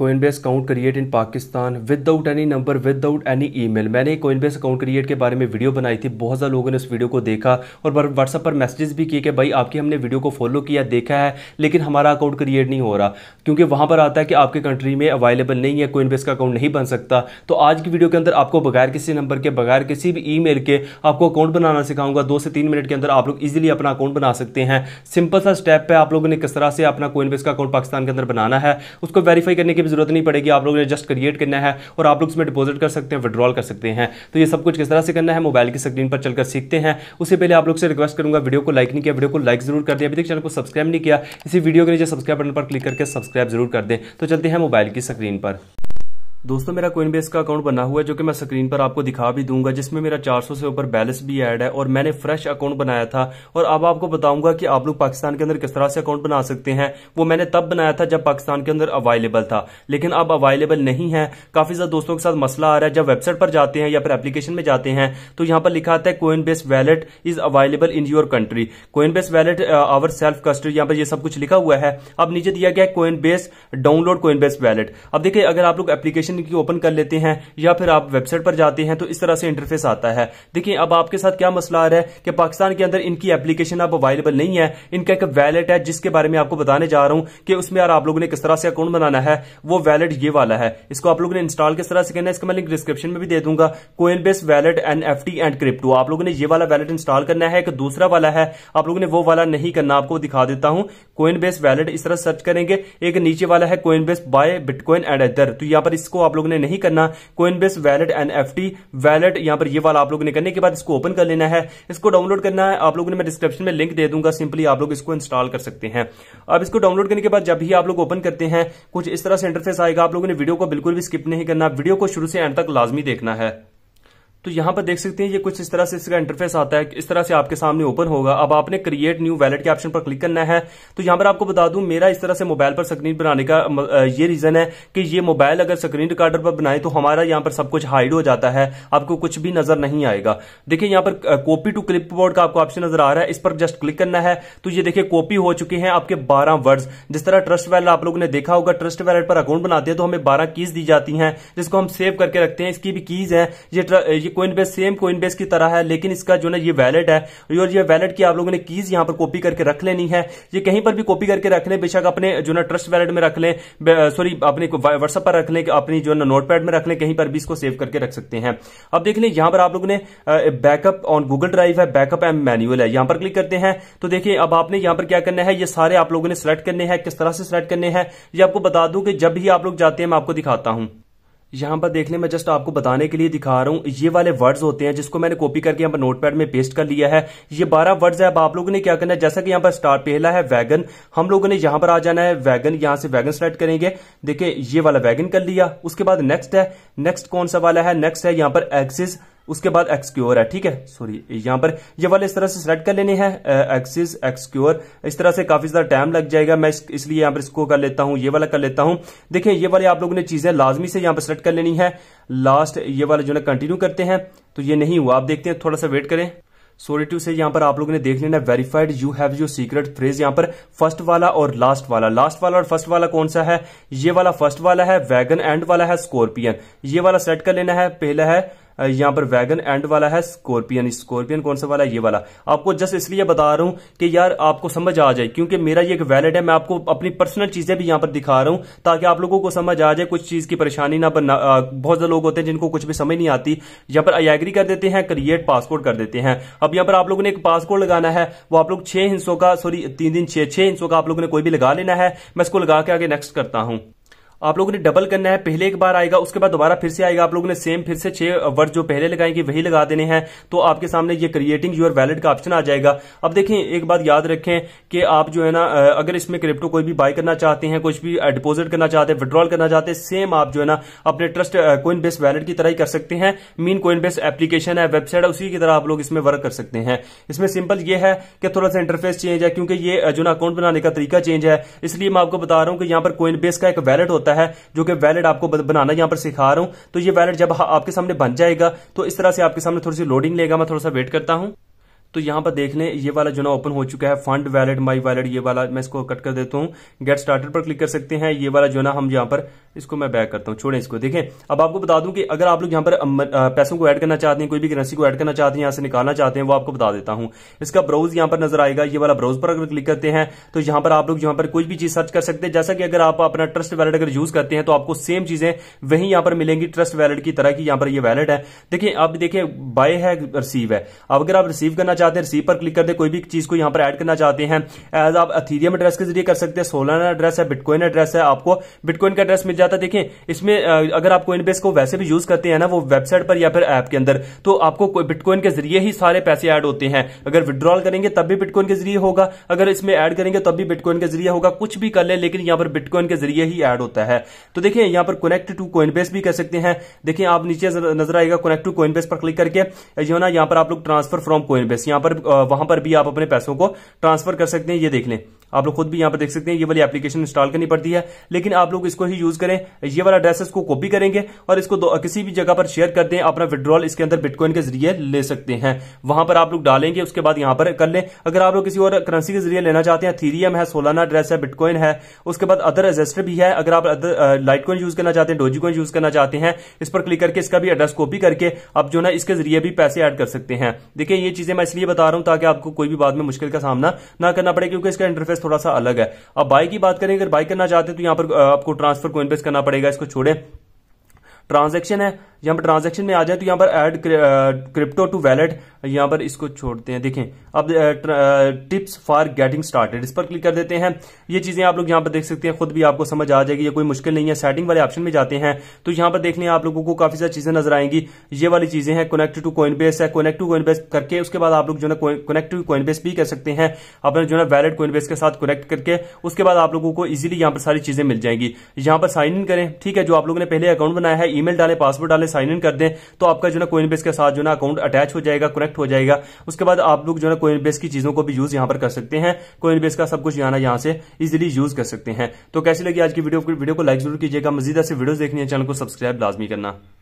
Coinbase account create in Pakistan without any number without any email मैंने Coinbase account create के बारे में video बनाई थी बहुत ज़्यादा लोगों ने उस वीडियो को देखा और व्हाट्सअप पर मैसेजेस भी किए कि भाई आपकी हमने वीडियो को फॉलो किया देखा है लेकिन हमारा अकाउंट क्रिएट नहीं हो रहा क्योंकि वहाँ पर आता है कि आपके कंट्री में अवेलेबल नहीं है कोइनबेस का अकाउंट नहीं बन सकता तो आज की वीडियो के अंदर आपको बगैर किसी नंबर के बगैर किसी भी ई के आपको अकाउंट बनाना सिखाऊंगा दो से तीन मिनट के अंदर आप लोग ईजिली अपना अकाउंट बना सकते हैं सिंपल सा स्टेप है आप लोगों ने किस तरह से अपना कोइनबेस का अकाउंट पाकिस्तान के अंदर बनाना है उसको वेरीफाई करने के जरूरत नहीं पड़ेगी आप लोगों ने जस्ट क्रिएट करना है और आप लोग उसमें डिपोजिट कर सकते हैं विड्रॉल कर सकते हैं तो ये सब कुछ किस तरह से करना है मोबाइल की स्क्रीन पर चलकर सीखते हैं उससे पहले आप लोग से रिक्वेस्ट करूंगा वीडियो को लाइक नहीं किया वीडियो को लाइक जरूर कर दें अभी तक चैनल को सब्सक्राइब नहीं किया इसी वीडियो के नीचे सब्सक्राइब बटन पर क्लिक करके सब्सक्राइब जरूर कर दें तो चलते हैं मोबाइल की स्क्रीन पर दोस्तों मेरा कोइन का अकाउंट बना हुआ है जो कि मैं स्क्रीन पर आपको दिखा भी दूंगा जिसमें मेरा 400 से ऊपर बैलेंस भी ऐड है और मैंने फ्रेश अकाउंट बनाया था और अब आपको बताऊंगा कि आप लोग पाकिस्तान के अंदर किस तरह से अकाउंट बना सकते हैं वो मैंने तब बनाया था जब पाकिस्तान के अंदर अवेलेबल था लेकिन अब अवेलेबल नहीं है काफी ज्यादा दोस्तों के साथ मसला आ रहा है जब वेबसाइट पर जाते हैं या फिर एप्लीकेशन में जाते हैं तो यहाँ पर लिखा है Coinbase wallet is available in your country Coinbase wallet our self custody यहाँ पर यह सब कुछ लिखा हुआ है अब नीचे दिया गया है Coinbase download Coinbase wallet अब देखिए अगर आप लोग एप्लीकेशन एप्लीकेशन की ओपन कर लेते हैं या फिर आप वेबसाइट पर जाते हैं तो इस तरह से इंटरफेस आता है देखिए अब आपके साथ क्या मसला आ रहा है कि पाकिस्तान के अंदर इनकी एप्लीकेशन अब अवेलेबल नहीं है इनका एक वैलेट है जिसके बारे में आपको बताने जा रहा हूं कि उसमें यार आप लोगों ने किस तरह से अकाउंट बनाना है वो वैलेट ये वाला है इसको आप लोगों ने इंस्टॉल किस तरह से करना है इसका मैं लिंक डिस्क्रिप्शन में भी दे दूंगा Coinbase wallet N F T and crypto आप लोगों ने ये वाला वैलेट इंस्टॉल करना है एक दूसरा वाला है आप लोगों ने वो वाला नहीं करना आपको दिखा देता हूं कोइन बेस वैलेट इस तरह सर्च करेंगे एक नीचे वाला है Coinbase buy bitcoin and other तो यहां पर इसको आप लोगों ने नहीं करना Coinbase wallet and F T wallet यहां पर ये वाला आप लोगों ने करने के बाद इसको ओपन कर लेना है इसको डाउनलोड करना है आप लोगों ने मैं डिस्क्रिप्शन में लिंक दे दूंगा सिंपली आप लोग इसको इंस्टॉल कर सकते हैं अब इसको डाउनलोड करने के बाद जब भी आप लोग ओपन करते हैं कुछ इस तरह से इंटरफेस आएगा आप लोगों ने वीडियो को बिल्कुल भी स्किप नहीं करना वीडियो को शुरू से एंड तक लाजमी देखना है तो यहाँ पर देख सकते हैं ये कुछ इस तरह से इसका इंटरफेस आता है इस तरह से आपके सामने ओपन होगा अब आपने क्रिएट न्यू वैलेट के ऑप्शन पर क्लिक करना है तो यहां पर आपको बता दूं मेरा इस तरह से मोबाइल पर स्क्रीन बनाने का ये रीजन है कि ये मोबाइल अगर स्क्रीन रिकॉर्डर पर बनाए तो हमारा यहाँ पर सब कुछ हाइड हो जाता है आपको कुछ भी नजर नहीं आएगा देखिए यहां पर कॉपी टू क्लिप का आपको ऑप्शन नजर आ रहा है इस पर जस्ट क्लिक करना है तो ये देखिए कॉपी हो चुके हैं आपके बारह वर्ड जिस तरह ट्रस्ट वैलेट आप लोगों ने देखा होगा ट्रस्ट वैलेट पर अकाउंट बनाते हैं तो हमें बारह कीज दी जाती है जिसको हम सेव करके रखते हैं इसकी भी कीज है ये Coinbase same Coinbase की तरह है लेकिन इसका जो ना ये वैलेट है और ये वैलेट की आप लोगों ने कीज यहां पर कॉपी करके रख लेनी है ये कहीं पर भी कॉपी करके रख लें बेशक अपने जो ना ट्रस्ट वैलेट में रख लें सॉरी अपने व्हाट्सएप पर रख लें अपनी जो ना नोटपैड में रख लें कहीं पर भी इसको सेव करके रख सकते हैं अब देख लें यहां पर आप लोगों ने बैकअप ऑन गूगल ड्राइव है बैकअप एम मैनुअल है यहां पर क्लिक करते हैं तो देखिए अब आपने यहां पर क्या करना है ये सारे आप लोगों ने सिलेक्ट करने हैं किस तरह से सिलेक्ट करने हैं ये आपको बता दूं कि जब भी आप लोग जाते हैं मैं आपको दिखाता हूं यहाँ पर देखने मैं जस्ट आपको बताने के लिए दिखा रहा हूँ ये वाले वर्ड्स होते हैं जिसको मैंने कॉपी करके यहाँ पर नोटपैड में पेस्ट कर लिया है ये बारह वर्ड्स है अब आप लोगों ने क्या करना है जैसा कि यहाँ पर स्टार पहला है वैगन हम लोगों ने यहाँ पर आ जाना है वैगन यहाँ से वैगन सेलेक्ट करेंगे देखिये ये वाला वैगन कर लिया उसके बाद नेक्स्ट है नेक्स्ट कौन सा वाला है नेक्स्ट है यहाँ पर एक्सिस उसके बाद एक्सक्योर है ठीक है सॉरी यहाँ पर ये वाले इस तरह से सिलेक्ट कर लेने हैं एक्सिस एक्सक्योर इस तरह से काफी ज्यादा टाइम लग जाएगा मैं इसलिए यहाँ पर इसको कर लेता हूं ये वाला कर लेता हूं देखिये ये वाले आप लोगों ने चीजें लाजमी से यहाँ पर सिलेक्ट कर लेनी है लास्ट ये वाले जो है कंटिन्यू करते हैं तो ये नहीं हुआ आप देखते हैं थोड़ा सा वेट करें सोरेटिव से यहाँ पर आप लोगों ने देख लेना verified you have your secret phrase यहाँ पर फर्स्ट वाला और लास्ट वाला लास्ट वाला और फर्स्ट वाला कौन सा है ये वाला फर्स्ट वाला है वैगन एंड वाला है स्कॉर्पियन ये वाला सेट कर लेना है पहला है यहाँ पर वैगन एंड वाला है स्कॉर्पियन स्कॉर्पियन कौन सा वाला है ये वाला आपको जस्ट इसलिए बता रहा हूं कि यार आपको समझ आ जाए क्योंकि मेरा ये एक वैलिड है मैं आपको अपनी पर्सनल चीजें भी यहां पर दिखा रहा हूं ताकि आप लोगों को समझ आ जाए कुछ चीज की परेशानी ना बना बहुत ज्यादा लोग होते हैं जिनको कुछ भी समझ नहीं आती यहाँ पर एग्री कर देते हैं क्रिएट पासपोर्ट कर देते हैं अब यहाँ पर आप लोगों ने एक पासपोर्ट लगाना है वो आप लोग छह हिंसों का सॉरी तीन दिन छह छह हिंसों का आप लोगों ने कोई भी लगा लेना है मैं इसको लगा के आगे नेक्स्ट करता हूँ आप लोगों ने डबल करना है पहले एक बार आएगा उसके बाद दोबारा फिर से आएगा आप लोगों ने सेम फिर से छह वर्ड जो पहले लगाएंगे वही लगा देने हैं तो आपके सामने ये क्रिएटिंग यूर वैलेट का ऑप्शन आ जाएगा अब देखें एक बात याद रखें कि आप जो है ना अगर इसमें क्रिप्टो कोई भी बाय करना चाहते हैं कुछ भी डिपोजिट करना चाहते हैं विड्रॉल करना चाहते हैं सेम आप जो है ना अपने ट्रस्ट कोइन बेस वैलेट की तरह ही कर सकते हैं मीन कोइन बेस एप्लीकेशन है वेबसाइट है उसी की तरह आप लोग इसमें वर्क कर सकते हैं इसमें सिंपल ये है कि थोड़ा सा इंटरफेस चेंज है क्योंकि ये जो ना अकाउंट बनाने का तरीका चेंज है इसलिए मैं आपको बता रहा हूं कि यहां पर कोइन बेस का एक वैलेट होता है होता है जो कि वैलेट आपको बनाना यहाँ पर सिखा रहा हूँ तो ये वैलेट जब आपके सामने बन जाएगा तो इस तरह से आपके सामने थोड़ी सी लोडिंग लेगा मैं थोड़ा सा वेट करता हूँ तो यहाँ पर देख ये वाला जो ना ओपन हो चुका है फंड वैलेट माई वैलेट ये वाला मैं इसको कट कर देता हूँ गेट स्टार्टेड पर क्लिक कर सकते हैं ये वाला जो ना हम यहाँ पर इसको मैं बैक करता हूं छोड़ें इसको देखें अब आपको बता दूं कि अगर आप लोग यहाँ पर पैसों को ऐड करना चाहते हैं कोई भी करेंसी को ऐड करना चाहते हैं यहां से निकालना चाहते हैं वो आपको बता देता हूँ इसका ब्राउज यहां पर नजर आएगा ये वाला ब्राउज पर अगर क्लिक करते हैं तो यहां पर आप लोग यहां पर कोई भी चीज सर्च कर सकते हैं जैसा कि अगर आप अपना ट्रस्ट वैलेट अगर यूज करते हैं तो आपको सेम चीजें वहीं यहां पर मिलेंगी ट्रस्ट वैलेट की तरह की यहाँ पर ये वैलेट है देखिए अब देखिए बाय है रिसीव है अब अगर आप रिसीव करना चाहते हैं रिसीव पर क्लिक कर दे कोई भी चीज को यहाँ पर ऐड करना चाहते हैं एज आप अथीरियम एड्रेस के जरिए कर सकते हैं सोलर एड्रेस है बिटकॉइन एड्रेस है आपको बिटकॉइन का एड्रेस मिल जाता है देखिए इसमें अगर आप कोइन को वैसे भी यूज करते हैं ना वो वेबसाइट पर या फिर ऐप के अंदर तो आपको बिटकॉइन के जरिए ही सारे पैसे ऐड होते हैं अगर विड्रॉल करेंगे तब भी बिटकॉइन के जरिए होगा अगर इसमें ऐड करेंगे तब भी बिटकॉइन के जरिए होगा कुछ भी कर ले लेकिन यहाँ पर बिटकॉइन के जरिए ही ऐड होता है तो देखिए यहाँ पर कनेक्ट टू कोइन भी कह सकते हैं देखिए आप नीचे नजर आएगा कनेक्ट टू कोइन पर क्लिक करके जो ना यहाँ पर आप लोग ट्रांसफर फ्रॉम कोइन यहां पर वहां पर भी आप अपने पैसों को ट्रांसफर कर सकते हैं ये देख लें आप लोग खुद भी यहां पर देख सकते हैं ये वाली एप्लीकेशन इंस्टॉल करनी पड़ती है लेकिन आप लोग इसको ही यूज करें ये वाला एड्रेस को कॉपी करेंगे और इसको किसी भी जगह पर शेयर कर दें अपना विड्रॉल इसके अंदर बिटकॉइन के जरिए ले सकते हैं वहां पर आप लोग डालेंगे उसके बाद यहां पर कर लें अगर आप लोग किसी और करेंसी के जरिए लेना चाहते हैं थीरियम है सोलाना एड्रेस है बिटकॉइन है उसके बाद अदर रजिस्टर भी है अगर आप अदर लाइट कॉइन यूज करना चाहते हैं डोजी कॉइन यूज करना चाहते हैं इस पर क्लिक करके इसका भी एड्रेस कॉपी करके आप जो ना इसके जरिए भी पैसे ऐड कर सकते हैं देखिए ये चीजें मैं इसलिए बता रहा हूं ताकि आपको कोई भी बाद में मुश्किल का सामना ना करना पड़े क्योंकि इसका इंटरफेस इंटरेस्ट थोड़ा सा अलग है अब बाई की बात करें अगर बाई करना चाहते हैं तो यहां पर आपको ट्रांसफर को इन्वेस्ट करना पड़ेगा इसको छोड़े ट्रांजेक्शन है यहां पर ट्रांजेक्शन में आ जाए तो यहां पर एड क्रिप्टो टू वैलेट यहां पर इसको छोड़ते हैं देखें अब टिप्स फॉर गेटिंग स्टार्टेड इस पर क्लिक कर देते हैं ये चीजें आप लोग यहां पर देख सकते हैं खुद भी आपको समझ आ जाएगी ये कोई मुश्किल नहीं है सेटिंग वाले ऑप्शन में जाते हैं तो यहां पर देख लें आप लोगों को काफी सारी चीजें नजर आएंगी ये वाली चीजें हैं कनेक्ट टू कोइन बेस है कनेक्ट टू कोइन बेस करके उसके बाद आप लोग जो है कनेक्ट टू कोइन बेस भी कर सकते हैं अपने जो है वैलेट कोइन बेस के साथ कनेक्ट करके उसके बाद आप लोगों को इजिली यहां पर सारी चीजें मिल जाएंगी यहां पर साइन इन करें ठीक है जो आप लोगों ने पहले अकाउंट बनाया है मेल डालें पासवर्ड डालें साइन इन कर दें तो आपका जो ना कोइन बेस के साथ जो है अकाउंट अटैच हो जाएगा कनेक्ट कनेक्ट हो जाएगा उसके बाद आप लोग जो है कोइन बेस की चीजों को भी यूज यहाँ पर कर सकते हैं कोइन बेस का सब कुछ यहाँ यहाँ से इजिली यूज कर सकते हैं तो कैसी लगी आज की वीडियो वीडियो को लाइक जरूर कीजिएगा मजीद ऐसे वीडियो देखने चैनल को सब्सक्राइब लाजमी करना